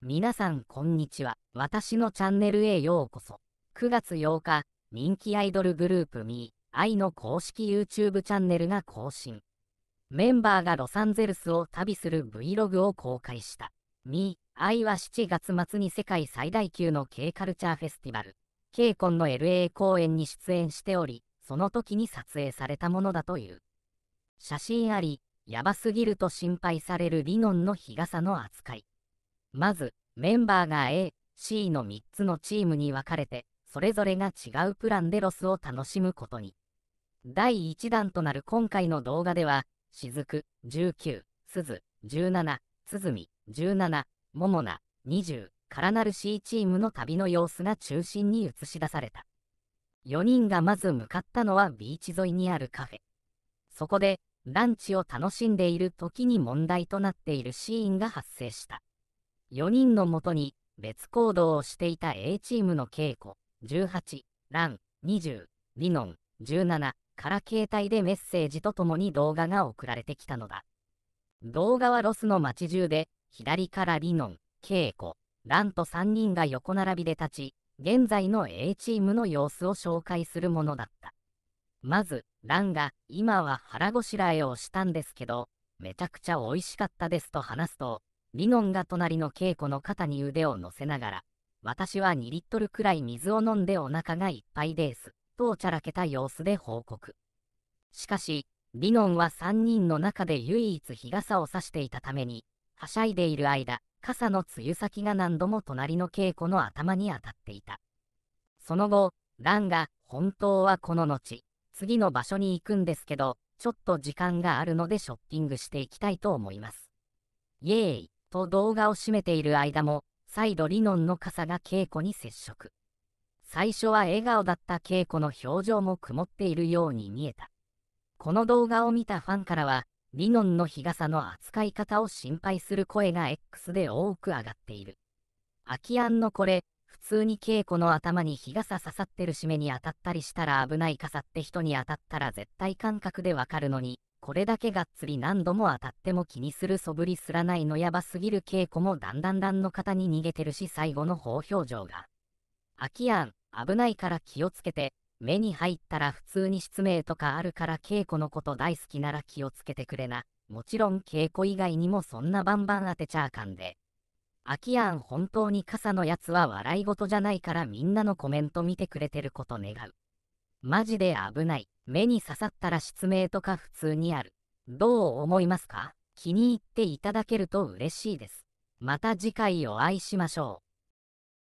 皆さんこんにちは。私のチャンネルへようこそ。9月8日、人気アイドルグループ Me、愛の公式 YouTube チャンネルが更新。メンバーがロサンゼルスを旅する Vlog を公開した。Me、愛は7月末に世界最大級の K カルチャーフェスティバル、K コンの LA 公演に出演しており、その時に撮影されたものだという。写真あり、やばすぎると心配されるリノンの日傘の扱い。まず、メンバーが A、C の3つのチームに分かれて、それぞれが違うプランでロスを楽しむことに。第1弾となる今回の動画では、雫19、鈴17、鼓17、ももな、20からなる C チームの旅の様子が中心に映し出された。4人がまず向かったのはビーチ沿いにあるカフェ。そこで、ランチを楽しんでいる時に問題となっているシーンが発生した。4人のもとに別行動をしていた A チームの稽古18、ラン20、リノン17から携帯でメッセージとともに動画が送られてきたのだ。動画はロスの街中で左からリノン、稽古、ランと3人が横並びで立ち、現在の A チームの様子を紹介するものだった。まず、ランが、今は腹ごしらえをしたんですけど、めちゃくちゃ美味しかったですと話すと、リノンが隣の稽古の肩に腕を乗せながら、私は2リットルくらい水を飲んでお腹がいっぱいです、とおちゃらけた様子で報告。しかし、リノンは3人の中で唯一日傘を差していたために、はしゃいでいる間、傘のつゆ先が何度も隣の稽古の頭に当たっていた。その後、ランが、本当はこの後、次の場所に行くんですけど、ちょっと時間があるのでショッピングしていきたいと思います。イエーイと動画を締めている間も、再度リノンの傘が稽古に接触。最初は笑顔だった稽古の表情も曇っているように見えた。この動画を見たファンからは、リノンの日傘の扱い方を心配する声が X で多く上がっている。空き庵のこれ、普通に稽古の頭に日傘刺さってる締めに当たったりしたら危ない傘って人に当たったら絶対感覚でわかるのに、これだけがっつり何度も当たっても気にする素振りすらないのやばすぎる稽古もだんだんだんの方に逃げてるし最後の方表情が。アキアン、危ないから気をつけて、目に入ったら普通に失明とかあるから稽古のこと大好きなら気をつけてくれな。もちろん稽古以外にもそんなバンバン当てちゃあかんで。アキアン本当に傘のやつは笑い事じゃないからみんなのコメント見てくれてること願う。マジで危ない。目に刺さったら失明とか普通にある。どう思いますか気に入っていただけると嬉しいです。また次回お会いしましょう。